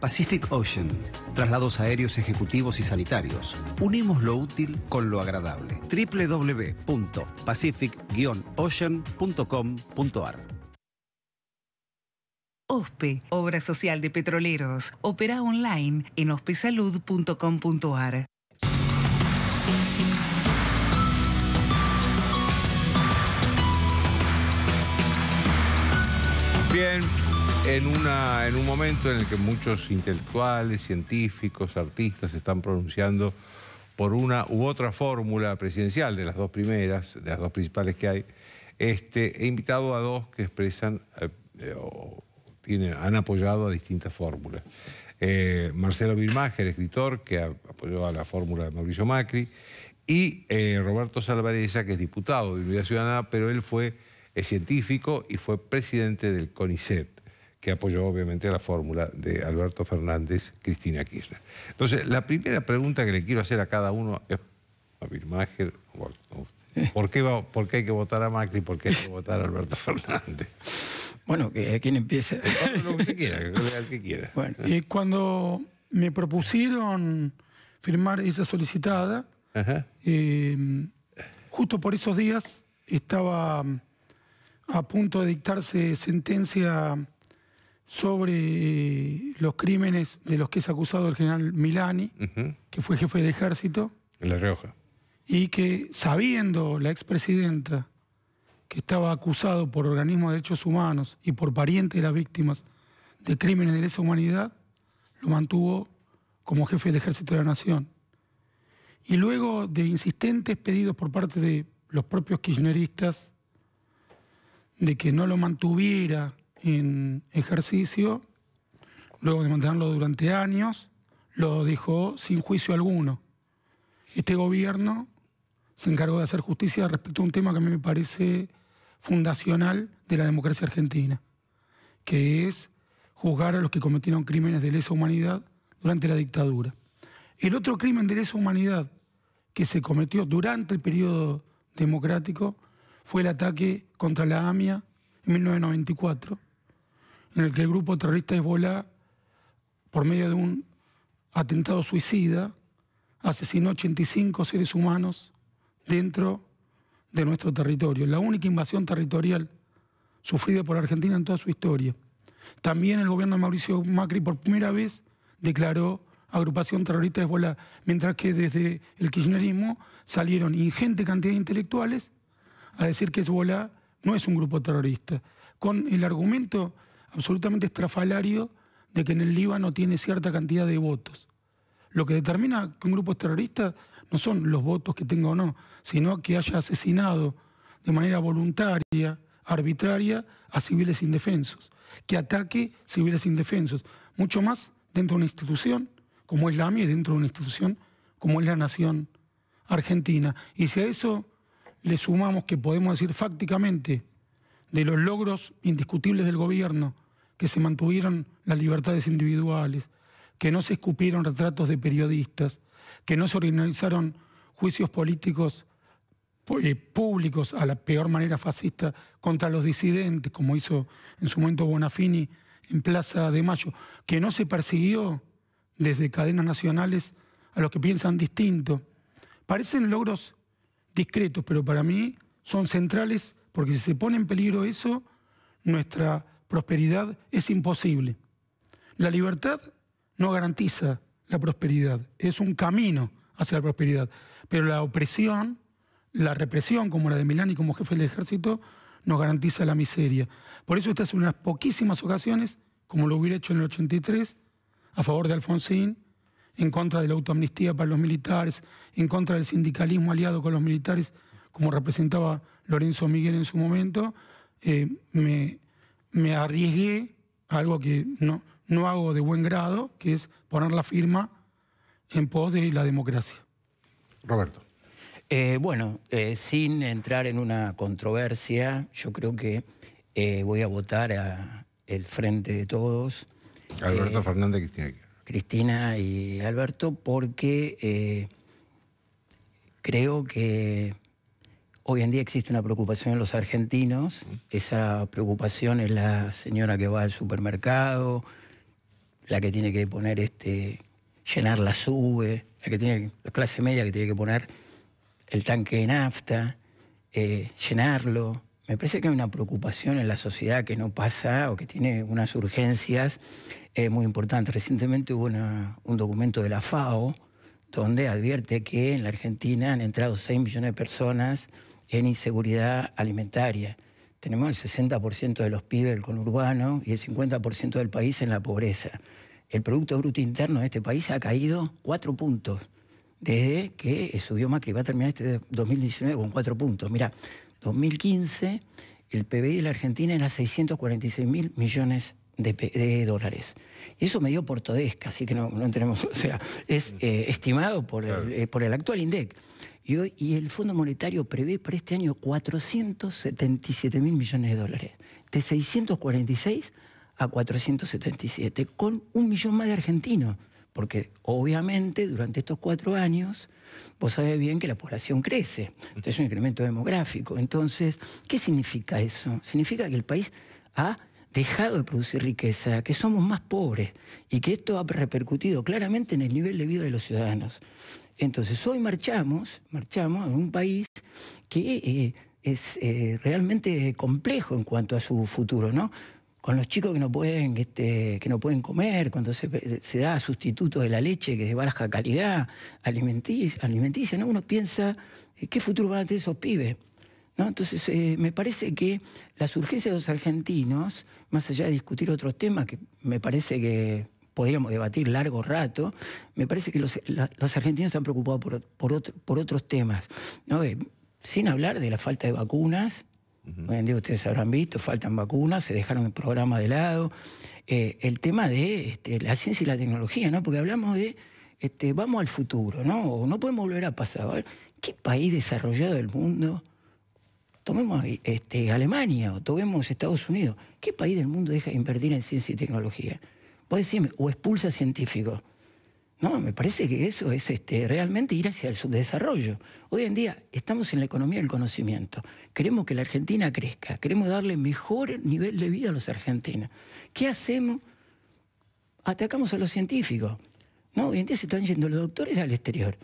Pacific Ocean, traslados aéreos ejecutivos y sanitarios. Unimos lo útil con lo agradable. www.pacific-ocean.com.ar OSPE, Obra Social de Petroleros. Opera online en ospesalud.com.ar. Bien, en, una, en un momento en el que muchos intelectuales, científicos, artistas están pronunciando por una u otra fórmula presidencial de las dos primeras, de las dos principales que hay, este, he invitado a dos que expresan eh, eh, o han apoyado a distintas fórmulas. Eh, Marcelo el escritor, que apoyó a la fórmula de Mauricio Macri, y eh, Roberto Salvareza, que es diputado de Unidad Ciudadana, pero él fue es científico y fue presidente del CONICET, que apoyó obviamente la fórmula de Alberto Fernández, Cristina Kirchner. Entonces, la primera pregunta que le quiero hacer a cada uno es a ¿Por qué, va, hay que votar a Macri? ¿Por qué hay que votar a Alberto Fernández? Bueno, que quien empiece. Lo que quiera, el que quiera. Bueno, y cuando me propusieron firmar esa solicitada, eh, justo por esos días estaba a punto de dictarse sentencia sobre los crímenes de los que es acusado el general Milani, que fue jefe de ejército. En La Rioja. Y que sabiendo la expresidenta que estaba acusado por organismos de derechos humanos y por parientes de las víctimas de crímenes de lesa humanidad, lo mantuvo como jefe de ejército de la nación. Y luego de insistentes pedidos por parte de los propios kirchneristas, de que no lo mantuviera en ejercicio, luego de mantenerlo durante años, lo dejó sin juicio alguno. Este gobierno se encargó de hacer justicia respecto a un tema que a mí me parece fundacional de la democracia argentina, que es juzgar a los que cometieron crímenes de lesa humanidad durante la dictadura. El otro crimen de lesa humanidad que se cometió durante el periodo democrático fue el ataque contra la AMIA en 1994, en el que el grupo terrorista Hezbollah, por medio de un atentado suicida, asesinó 85 seres humanos dentro de nuestro territorio, la única invasión territorial sufrida por Argentina en toda su historia. También el gobierno de Mauricio Macri por primera vez declaró agrupación terrorista Hezbollah, mientras que desde el kirchnerismo salieron ingente cantidad de intelectuales a decir que Hezbollah no es un grupo terrorista, con el argumento absolutamente estrafalario de que en el Líbano tiene cierta cantidad de votos. Lo que determina que un grupo es terrorista no son los votos que tenga o no, sino que haya asesinado de manera voluntaria, arbitraria, a civiles indefensos, que ataque civiles indefensos, mucho más dentro de una institución como es la AMI, dentro de una institución como es la nación argentina. Y si a eso le sumamos que podemos decir fácticamente de los logros indiscutibles del gobierno, que se mantuvieron las libertades individuales, que no se escupieron retratos de periodistas, que no se organizaron juicios políticos eh, públicos a la peor manera fascista contra los disidentes, como hizo en su momento Bonafini en Plaza de Mayo, que no se persiguió desde cadenas nacionales a los que piensan distinto. Parecen logros discretos, pero para mí son centrales porque si se pone en peligro eso, nuestra prosperidad es imposible. La libertad no garantiza la prosperidad, es un camino hacia la prosperidad, pero la opresión, la represión como la de Milán y como jefe del ejército, nos garantiza la miseria. Por eso estas son unas poquísimas ocasiones, como lo hubiera hecho en el 83, a favor de Alfonsín, en contra de la autoamnistía para los militares, en contra del sindicalismo aliado con los militares, como representaba Lorenzo Miguel en su momento, eh, me, arriesgué a algo que no, no hago de buen grado, que es poner la firma en pos de la democracia. Roberto. Eh, bueno, eh, sin entrar en una controversia, yo creo que voy a votar al Frente de Todos. Alberto Fernández que aquí. Cristina y Alberto, porque eh, creo que hoy en día existe una preocupación en los argentinos. Esa preocupación es la señora que va al supermercado, la que tiene que poner este, llenar la sube, la que tiene la clase media que tiene que poner el tanque de nafta, eh, llenarlo, me parece que hay una preocupación en la sociedad que no pasa o que tiene unas urgencias eh, muy importantes. Recientemente hubo un documento de la FAO donde advierte que en la Argentina han entrado 6 millones de personas en inseguridad alimentaria. Tenemos el 60% de los pibes con conurbano y el 50% del país en la pobreza. El Producto Bruto Interno de este país ha caído 4 puntos desde que subió Macri. Va a terminar este 2019 con 4 puntos. Mira, 2015 el PBI de la Argentina era 646 mil millones de, dólares. eso me dio por así que no, no tenemos, o sea, es eh, estimado por el, eh, por el actual INDEC. Y, y el Fondo Monetario prevé para este año 477 mil millones de dólares, de 646 a 477, con un millón más de argentinos. Porque obviamente durante estos cuatro años vos sabés bien que la población crece, es un incremento demográfico. Entonces, ¿qué significa eso? Significa que el país ha dejado de producir riqueza, que somos más pobres y que esto ha repercutido claramente en el nivel de vida de los ciudadanos. Entonces, hoy marchamos, marchamos en un país que eh, es eh, realmente complejo en cuanto a su futuro, ¿no? con los chicos que no pueden, este, que no pueden comer, cuando se, da sustituto de la leche que es de baja calidad, alimenticia, ¿no? uno piensa, eh, ¿qué futuro van a tener esos pibes? ¿No? Entonces, eh, me parece que las urgencias de los argentinos, más allá de discutir otros temas que me parece que podríamos debatir largo rato, me parece que los, argentinos se han por, por, otros temas. Eh, sin hablar de la falta de vacunas, ustedes habrán visto, faltan vacunas, se dejaron el programa de lado. Eh, el tema de este, la ciencia y la tecnología, ¿no? Porque hablamos de este, vamos al futuro, ¿no? no podemos volver a pasado ¿Qué país desarrollado del mundo? Tomemos este, Alemania o tomemos Estados Unidos. ¿Qué país del mundo deja de invertir en ciencia y tecnología? Vos decirme, o expulsa científicos no, me parece que eso es este, realmente ir hacia el subdesarrollo. Hoy en día estamos en la economía del conocimiento. Queremos que la Argentina crezca, queremos darle mejor nivel de vida a los argentinos. ¿Qué hacemos? Atacamos a los científicos. No, hoy en día se están yendo los doctores al exterior.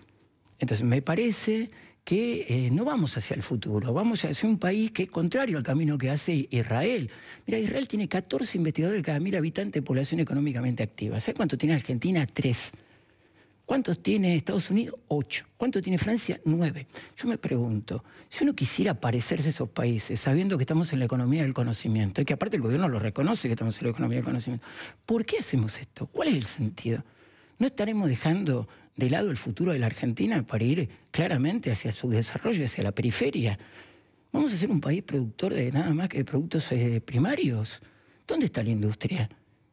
Entonces, me parece que eh, no vamos hacia el futuro, vamos hacia un país que es contrario al camino que hace Israel. Mira, Israel tiene 14 investigadores cada mil habitantes de población económicamente activa. ¿Sabes cuánto tiene Argentina? Tres. ¿Cuántos tiene Estados Unidos? Ocho. ¿Cuántos tiene Francia? Nueve. Yo me pregunto, si uno quisiera parecerse a esos países, sabiendo que estamos en la economía del conocimiento, y que aparte el gobierno lo reconoce que estamos en la economía del conocimiento, ¿por qué hacemos esto? ¿Cuál es el sentido? ¿No estaremos dejando de lado el futuro de la Argentina para ir claramente hacia su desarrollo, hacia la periferia? Vamos a ser un país productor de nada más que de productos eh, primarios. ¿Dónde está la industria?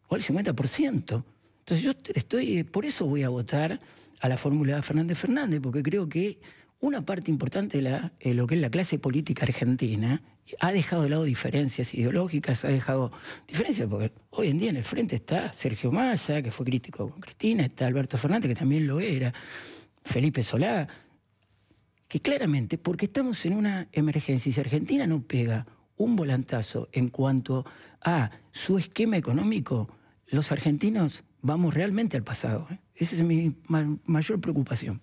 O el 50%. Entonces yo estoy, por eso voy a votar a la fórmula de Fernández Fernández, porque creo que una parte importante de eh, lo que es la clase política argentina ha dejado de lado diferencias ideológicas, ha dejado diferencias, porque hoy en día en el frente está Sergio Massa, que fue crítico con Cristina, está Alberto Fernández, que también lo era, Felipe Solá, que claramente, porque estamos en una emergencia y si Argentina no pega un volantazo en cuanto a su esquema económico, los argentinos vamos realmente al pasado. ¿eh? Esa es mi mayor preocupación.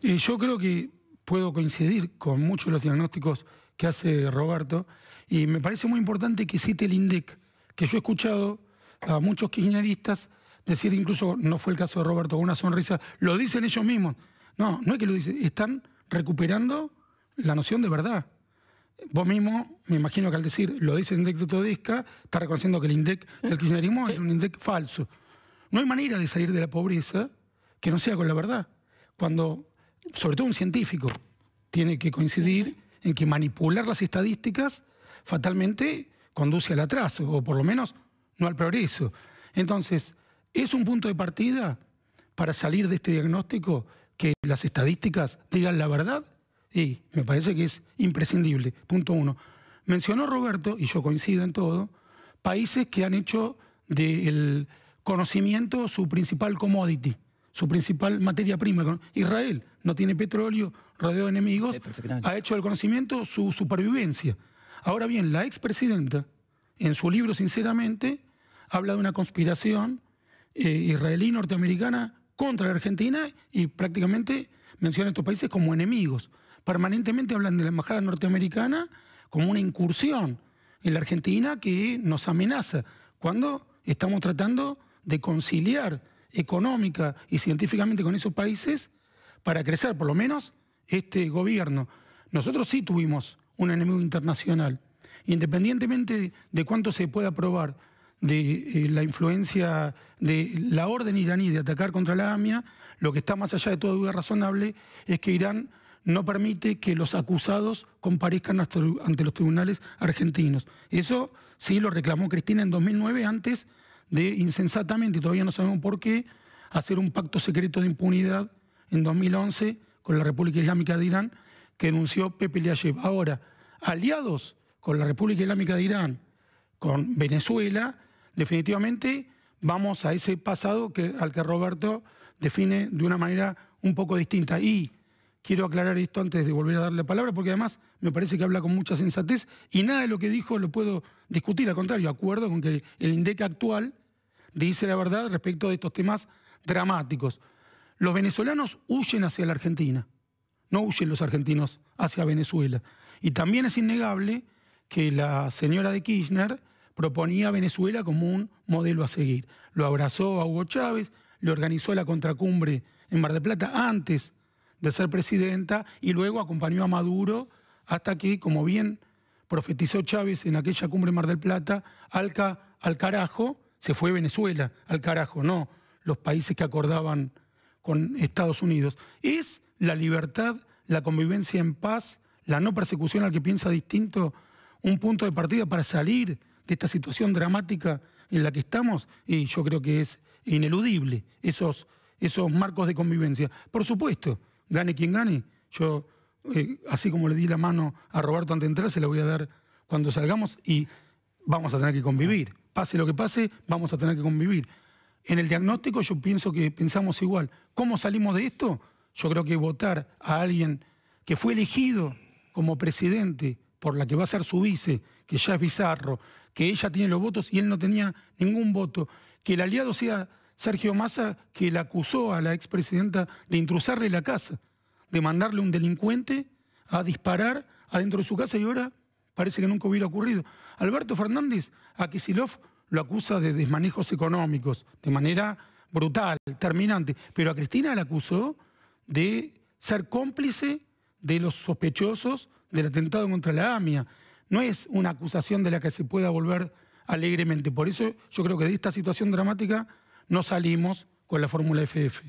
yo creo que puedo coincidir con muchos de los diagnósticos que hace Roberto y me parece muy importante que cite el INDEC, que yo he escuchado a muchos kirchneristas decir, incluso no fue el caso de Roberto, con una sonrisa, lo dicen ellos mismos. No, no es que lo dicen, están recuperando la noción de verdad. Vos mismo, me imagino que al decir lo dice el INDEC de Todesca, está reconociendo que el INDEC del kirchnerismo es un INDEC falso. No hay manera de salir de la pobreza que no sea con la verdad. Cuando, sobre todo un científico, tiene que coincidir en que manipular las estadísticas fatalmente conduce al atraso, o por lo menos no al progreso. Entonces, es un punto de partida para salir de este diagnóstico que las estadísticas digan la verdad. Y me parece que es imprescindible. Punto uno. Mencionó Roberto, y yo coincido en todo, países que han hecho del Conocimiento, su principal commodity, su principal materia prima. Israel no tiene petróleo, rodeado de enemigos, ha hecho del conocimiento su supervivencia. Ahora bien, la expresidenta, en su libro, sinceramente, habla de una conspiración eh, israelí norteamericana contra la Argentina y prácticamente menciona a estos países como enemigos. Permanentemente hablan de la embajada norteamericana como una incursión en la Argentina que nos amenaza, cuando estamos tratando de conciliar económica y científicamente con esos países para crecer, por lo menos este gobierno. Nosotros sí tuvimos un enemigo internacional, independientemente de cuánto se pueda probar de eh, la influencia de la orden iraní de atacar contra la AMIA, lo que está más allá de toda duda razonable es que Irán no permite que los acusados comparezcan ante los tribunales argentinos. Eso sí lo reclamó Cristina en 2009 antes de insensatamente, todavía no sabemos por qué, hacer un pacto secreto de impunidad en 2011 con la República Islámica de Irán que anunció Pepe Liayev. Ahora, aliados con la República Islámica de Irán, con Venezuela, definitivamente vamos a ese pasado que, al que Roberto define de una manera un poco distinta. Y quiero aclarar esto antes de volver a darle la palabra, porque además me parece que habla con mucha sensatez y nada de lo que dijo lo puedo discutir, al contrario, acuerdo con que el INDEC actual dice la verdad respecto de estos temas dramáticos. Los venezolanos huyen hacia la Argentina, no huyen los argentinos hacia Venezuela. Y también es innegable que la señora de Kirchner proponía a Venezuela como un modelo a seguir. Lo abrazó a Hugo Chávez, le organizó la contracumbre en Mar del Plata antes de ser presidenta y luego acompañó a Maduro hasta que, como bien profetizó Chávez en aquella cumbre en Mar del Plata, Alca al carajo se fue Venezuela al carajo, no, los países que acordaban con Estados Unidos. Es la libertad, la convivencia en paz, la no persecución al que piensa distinto, un punto de partida para salir de esta situación dramática en la que estamos y yo creo que es ineludible esos, esos marcos de convivencia. Por supuesto, gane quien gane, yo eh, así como le di la mano a Roberto antes de se la voy a dar cuando salgamos y vamos a tener que convivir pase lo que pase, vamos a tener que convivir. En el diagnóstico yo pienso que pensamos igual. ¿Cómo salimos de esto? Yo creo que votar a alguien que fue elegido como presidente por la que va a ser su vice, que ya es bizarro, que ella tiene los votos y él no tenía ningún voto, que el aliado sea Sergio Massa, que la acusó a la expresidenta de intrusarle la casa, de mandarle un delincuente a disparar adentro de su casa y ahora parece que nunca hubiera ocurrido. Alberto Fernández a Kisilov lo acusa de desmanejos económicos, de manera brutal, terminante, pero a Cristina la acusó de ser cómplice de los sospechosos del atentado contra la AMIA. No es una acusación de la que se pueda volver alegremente. Por eso yo creo que de esta situación dramática no salimos con la fórmula FF.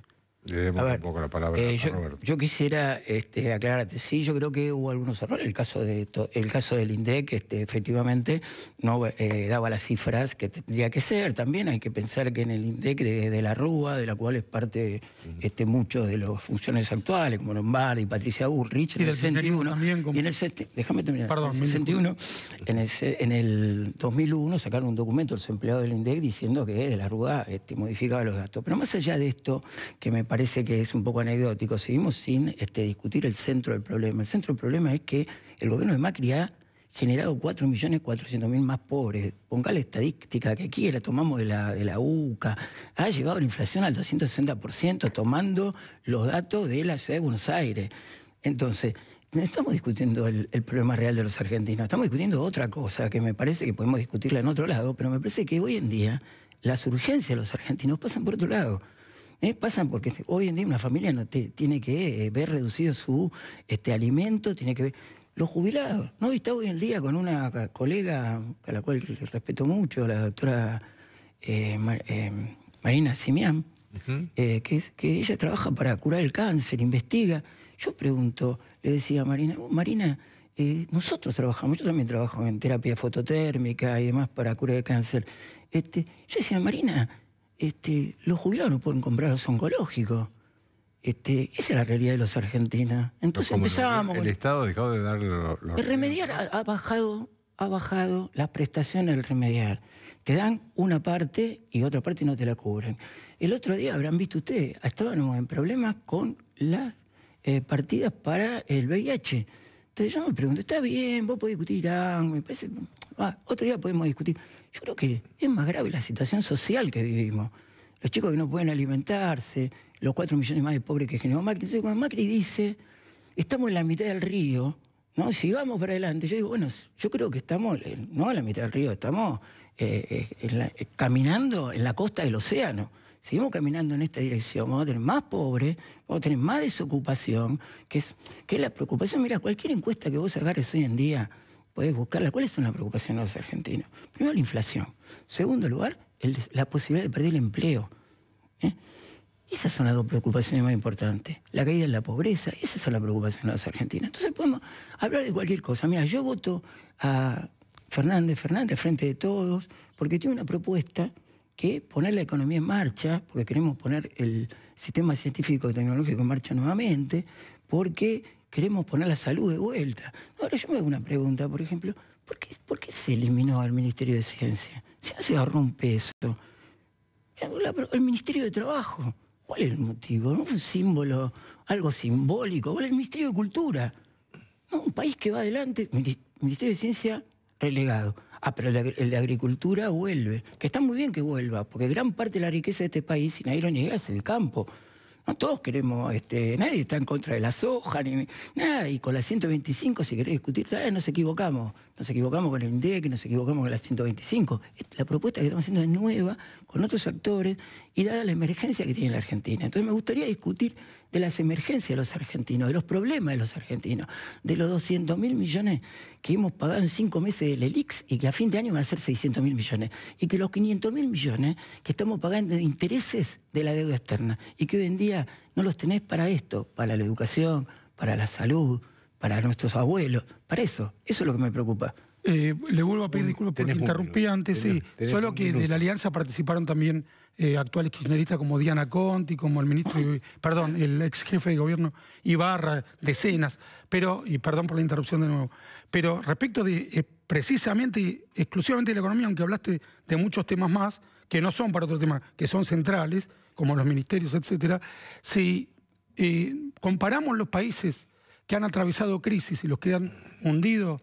Le un poco la palabra eh, yo, Yo quisiera este, aclararte, sí, yo creo que hubo algunos errores. El caso, de el caso del INDEC este, efectivamente no eh, daba las cifras que tendría que ser. También hay que pensar que en el INDEC de, la Rúa, de la cual es parte este, muchos de los funciones actuales, como Lombardi, Patricia Urrich, en el 61. y en el, déjame en el en el, 2001 sacaron un documento los empleados del INDEC diciendo que de la Rúa este, modificaba los datos. Pero más allá de esto, que me parece parece que es un poco anecdótico. Seguimos sin este, discutir el centro del problema. El centro del problema es que el gobierno de Macri ha generado 4.400.000 más pobres. Ponga la estadística que aquí la tomamos de la, UCA. Ha llevado la inflación al 260% tomando los datos de la ciudad de Buenos Aires. Entonces, no estamos discutiendo el, el, problema real de los argentinos, estamos discutiendo otra cosa que me parece que podemos discutirla en otro lado, pero me parece que hoy en día las urgencias de los argentinos pasan por otro lado. Eh, pasan porque este, hoy en día una familia no tiene que eh, ver reducido su este, alimento, tiene que ver. Los jubilados, ¿no? he está hoy en día con una colega a la cual respeto mucho, la doctora eh, Marina Simián, que, que ella trabaja para curar el cáncer, investiga. Yo pregunto, le decía a Marina, oh, Marina, nosotros trabajamos, yo también trabajo en terapia fototérmica y demás para curar el cáncer. Este, yo decía, Marina, este, los jubilados no pueden comprar los oncológicos. Este, esa es la realidad de los argentinos. Entonces empezábamos. El, Estado dejó de dar el remediar ha, bajado, ha bajado las prestaciones del remediar. Te dan una parte y otra parte no te la cubren. El otro día habrán visto ustedes, estábamos en problemas con las eh, partidas para el VIH. Entonces yo me pregunto, está bien, vos podés discutir otro día podemos discutir. Yo creo que es más grave la situación social que vivimos. Los chicos que no pueden alimentarse, los cuatro millones más de pobres que generó Macri. Entonces cuando Macri dice, estamos en la mitad del río, ¿no? vamos para adelante, yo digo, bueno, yo creo que estamos, no en la mitad del río, estamos eh, eh, eh, caminando en la costa del océano seguimos caminando en esta dirección, vamos a tener más pobres, vamos a tener más desocupación, que es, que la preocupación. Mira, cualquier encuesta que vos agarres hoy en día, puedes buscarla. ¿Cuáles son las preocupaciones de los argentinos? Primero, la inflación. Segundo lugar, la posibilidad de perder el empleo. ¿eh? Esas son las dos preocupaciones más importantes. La caída en la pobreza, esas son las preocupaciones de los argentinos. Entonces podemos hablar de cualquier cosa. Mira, yo voto a Fernández Fernández, frente de todos, porque tiene una propuesta que poner la economía en marcha, porque queremos poner el sistema científico y tecnológico en marcha nuevamente, porque queremos poner la salud de vuelta. Ahora yo me hago una pregunta, por ejemplo, ¿por qué, se eliminó el Ministerio de Ciencia? Si no se ahorró un peso. El Ministerio de Trabajo, ¿cuál es el motivo? ¿No fue un símbolo, algo simbólico? ¿Cuál es el Ministerio de Cultura? un país que va adelante, Ministerio de Ciencia relegado. Ah, pero el de agricultura vuelve. Que está muy bien que vuelva, porque gran parte de la riqueza de este país, sin ahí lo niega, es el campo. No todos queremos, este, nadie está en contra de la soja, ni nada. Y con la 125, si querés discutir, no nos equivocamos. Nos equivocamos con el INDEC, nos equivocamos con la 125. La propuesta que estamos haciendo es nueva, con otros actores, y dada la emergencia que tiene la Argentina. Entonces me gustaría discutir de las emergencias de los argentinos, de los problemas de los argentinos, de los 200 mil millones que hemos pagado en cinco meses del ELIX y que a fin de año van a ser 600 mil millones, y que los 500 mil millones que estamos pagando de intereses de la deuda externa, y que hoy en día no los tenés para esto, para la educación, para la salud, para nuestros abuelos, para eso. Eso es lo que me preocupa. Eh, le vuelvo a pedir disculpas porque interrumpí antes, sí. Solo que de la alianza participaron también eh, actuales kirchneristas como Diana Conti, como el ministro, perdón, el ex jefe de gobierno Ibarra, decenas. Pero, y perdón por la interrupción de nuevo. Pero respecto de eh, precisamente, exclusivamente de la economía, aunque hablaste de muchos temas más, que no son para otro tema, que son centrales, como los ministerios, etcétera, si eh, comparamos los países que han atravesado crisis y los que han hundido,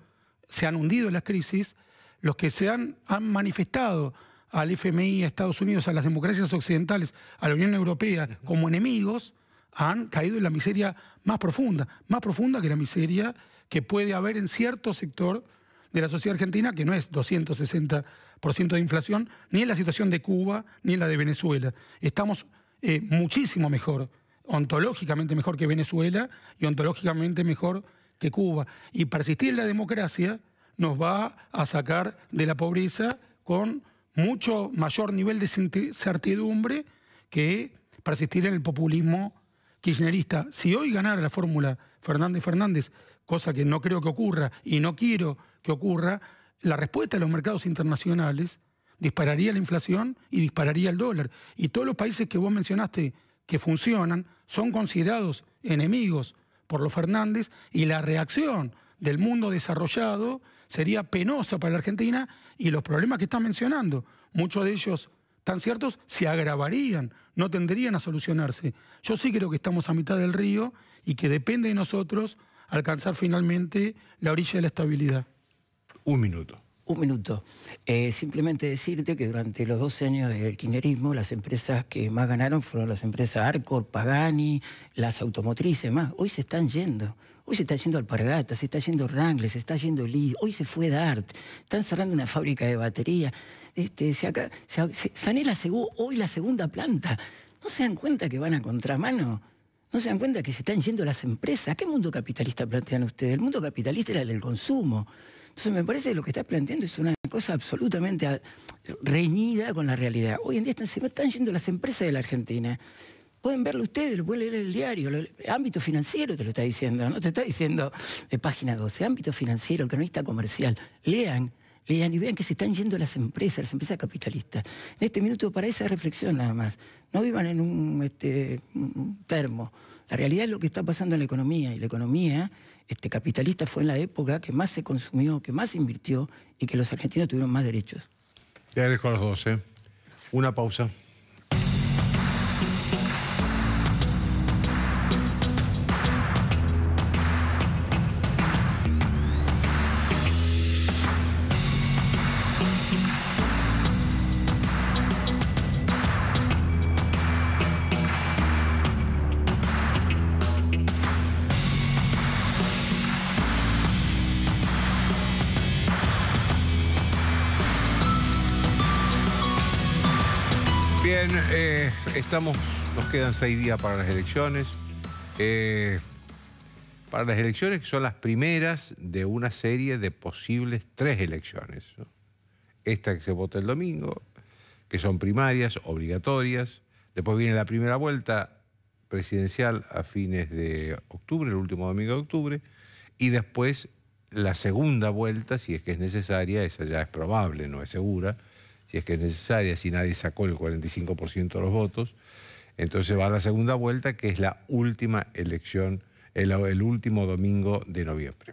se han hundido en las crisis, los que se han, han manifestado al FMI, a Estados Unidos, a las democracias occidentales, a la Unión Europea como enemigos, han caído en la miseria más profunda, más profunda que la miseria que puede haber en cierto sector de la sociedad argentina, que no es 260 por ciento de inflación, ni en la situación de Cuba, ni en la de Venezuela. Estamos eh, muchísimo mejor, ontológicamente mejor que Venezuela y ontológicamente mejor que Cuba. Y persistir en la democracia nos va a sacar de la pobreza con mucho mayor nivel de certidumbre que persistir en el populismo kirchnerista. Si hoy ganara la fórmula Fernández Fernández, cosa que no creo que ocurra y no quiero que ocurra, la respuesta de los mercados internacionales dispararía la inflación y dispararía el dólar. Y todos los países que vos mencionaste que funcionan son considerados enemigos por los Fernández y la reacción del mundo desarrollado sería penosa para la Argentina y los problemas que estás mencionando, muchos de ellos tan ciertos, se agravarían, no tendrían a solucionarse. Yo sí creo que estamos a mitad del río y que depende de nosotros alcanzar finalmente la orilla de la estabilidad. Un minuto. Un minuto. Eh, simplemente decirte que durante los dos años del kinerismo, las empresas que más ganaron fueron las empresas Arcor, Pagani, las automotrices más. Hoy se están yendo. Hoy se está yendo Alpargatas, se está yendo Rangles, se está yendo Lee, hoy se fue Dart, están cerrando una fábrica de batería. Este, se acá, se, Sané hoy la segunda planta. ¿No se dan cuenta que van a contramano? ¿No se dan cuenta que se están yendo las empresas? ¿Qué mundo capitalista plantean ustedes? El mundo capitalista era el del consumo. Entonces me parece que lo que está planteando es una cosa absolutamente ah, reñida con la realidad. Hoy en día están, están yendo las empresas de la Argentina. Pueden verlo ustedes, lo pueden leer el diario. El ámbito financiero te lo está diciendo, no te está diciendo de página 12. Ámbito financiero, el cronista comercial. Lean, lean y vean que se están yendo las empresas, las empresas capitalistas. En este minuto para esa reflexión nada más. No vivan en un, este, un termo. La realidad es lo que está pasando en la economía y la economía este, capitalista fue en la época que más se consumió, que más invirtió y que los argentinos tuvieron más derechos. Ya dejo a los dos. ¿eh? Una pausa. Bien, eh, estamos, nos quedan seis días para las elecciones. Eh, para las elecciones que son las primeras de una serie de posibles tres elecciones. Esta que se vota el domingo, que son primarias, obligatorias. Después viene la primera vuelta presidencial a fines de octubre, el último domingo de octubre. Y después la segunda vuelta, si es que es necesaria, esa ya es probable, no es segura, si es que es necesaria, si nadie sacó el 45% de los votos. Entonces va a la segunda vuelta, que es la última elección, el, último domingo de noviembre,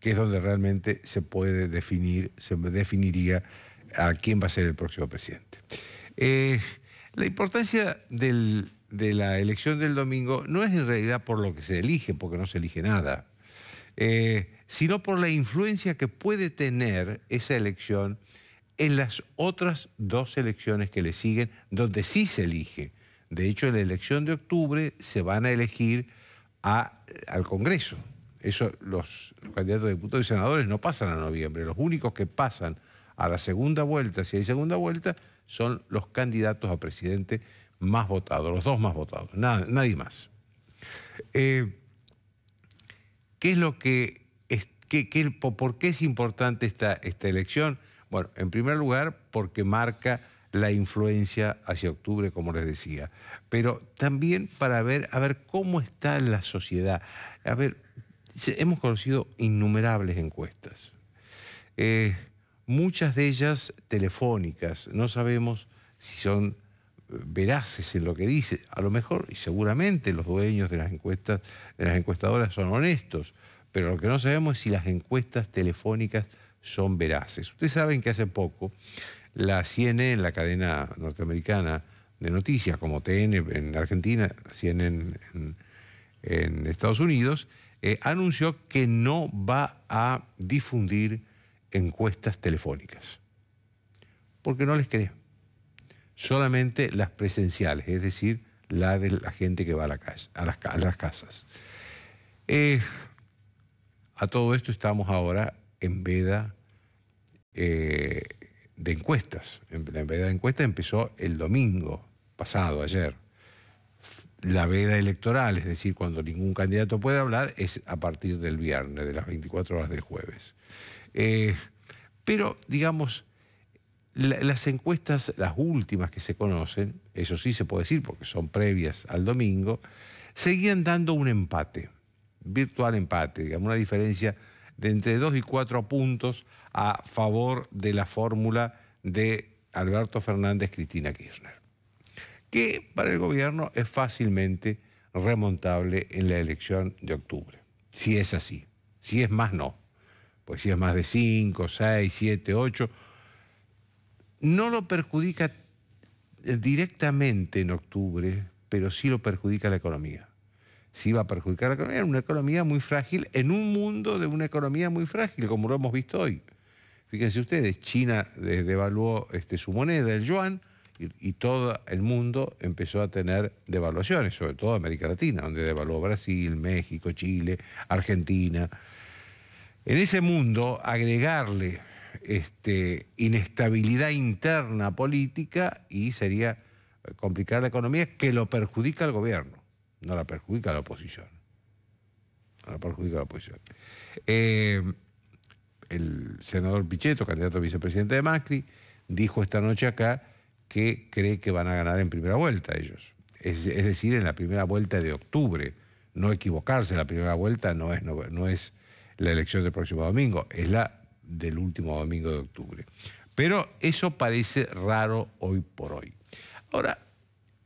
que es donde realmente se puede definir, se definiría a quién va a ser el próximo presidente. Eh, la importancia de la elección del domingo no es en realidad por lo que se elige, porque no se elige nada, eh, sino por la influencia que puede tener esa elección en las otras dos elecciones que le siguen, donde sí se elige. De hecho, en la elección de octubre se van a elegir eh, al Congreso. Eso los, candidatos de diputados y senadores no pasan a noviembre. Los únicos que pasan a la segunda vuelta, si hay segunda vuelta, son los candidatos a presidente más votados, los dos más votados, nadie más. Eh, ¿Qué es lo que, por qué es importante esta, esta elección? Bueno, en primer lugar, porque marca la influencia hacia octubre, como les decía, pero también para ver, a ver cómo está la sociedad. A ver, hemos conocido innumerables encuestas, eh, muchas de ellas telefónicas, no sabemos si son eh, veraces en lo que dice. A lo mejor, y seguramente los dueños de las encuestas, de las encuestadoras son honestos, pero lo que no sabemos es si las encuestas telefónicas son veraces. Ustedes saben que hace poco la CNN, la cadena norteamericana de noticias, como TN en Argentina, CNN en, Estados Unidos, eh, anunció que no va a difundir encuestas telefónicas, porque no les cree. Solamente las presenciales, es decir, la de la gente que va a, la a, las, casas. Eh, a todo esto estamos ahora en veda eh, de encuestas. La veda de encuestas empezó el domingo pasado, ayer. La veda electoral, es decir, cuando ningún candidato puede hablar, es a partir del viernes, de las 24 horas del jueves. Eh, pero, digamos, las encuestas, las últimas que se conocen, eso sí se puede decir porque son previas al domingo, seguían dando un empate, virtual empate, digamos, una diferencia de entre dos y cuatro puntos a favor de la fórmula de Alberto Fernández Cristina Kirchner, que para el gobierno es fácilmente remontable en la elección de octubre, si es así, si es más no, pues si es más de cinco, seis, siete, ocho, no lo perjudica directamente en octubre, pero sí lo perjudica la economía si iba a perjudicar la economía. Era una economía muy frágil en un mundo de una economía muy frágil, como lo hemos visto hoy. Fíjense ustedes, China devaluó este, su moneda, el yuan, y, todo el mundo empezó a tener devaluaciones, sobre todo América Latina, donde devaluó Brasil, México, Chile, Argentina. En ese mundo, agregarle este, inestabilidad interna política y sería complicar la economía que lo perjudica al gobierno no la perjudica la oposición. No la perjudica a la oposición. Eh, el senador Pichetto, candidato a vicepresidente de Macri, dijo esta noche acá que cree que van a ganar en primera vuelta ellos. Es, decir, en la primera vuelta de octubre. No equivocarse, la primera vuelta no es, no es la elección del próximo domingo, es la del último domingo de octubre. Pero eso parece raro hoy por hoy. Ahora,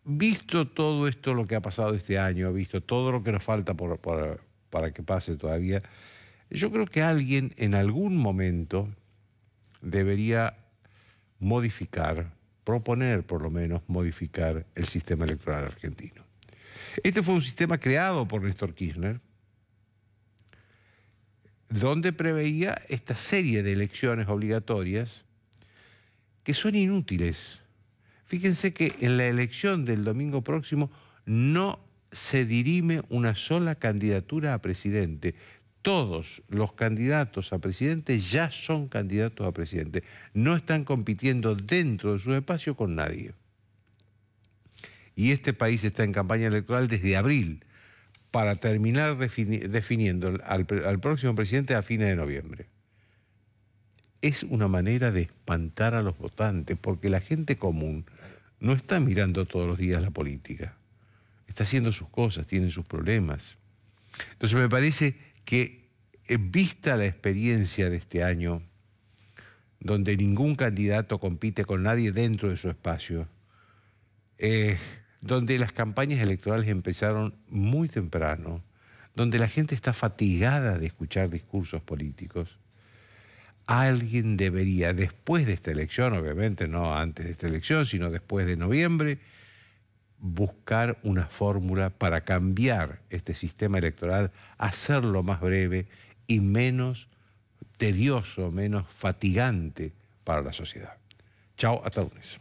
visto todo esto, lo que ha pasado este año, visto todo lo que nos falta para que pase todavía, yo creo que alguien en algún momento debería modificar, proponer por lo menos modificar el sistema electoral argentino. Este fue un sistema creado por Néstor Kirchner, donde preveía esta serie de elecciones obligatorias que son inútiles Fíjense que en la elección del domingo próximo no se dirime una sola candidatura a presidente. Todos los candidatos a presidente ya son candidatos a presidente. No están compitiendo dentro de su espacio con nadie. Y este país está en campaña electoral desde abril para terminar definiendo al próximo presidente a fines de noviembre es una manera de espantar a los votantes, porque la gente común no está mirando todos los días la política. Está haciendo sus cosas, tiene sus problemas. Entonces me parece que eh, vista la experiencia de este año, donde ningún candidato compite con nadie dentro de su espacio, eh, donde las campañas electorales empezaron muy temprano, donde la gente está fatigada de escuchar discursos políticos, alguien debería, después de esta elección, obviamente no antes de esta elección, sino después de noviembre, buscar una fórmula para cambiar este sistema electoral, hacerlo más breve y menos tedioso, menos fatigante para la sociedad. Chao, hasta lunes.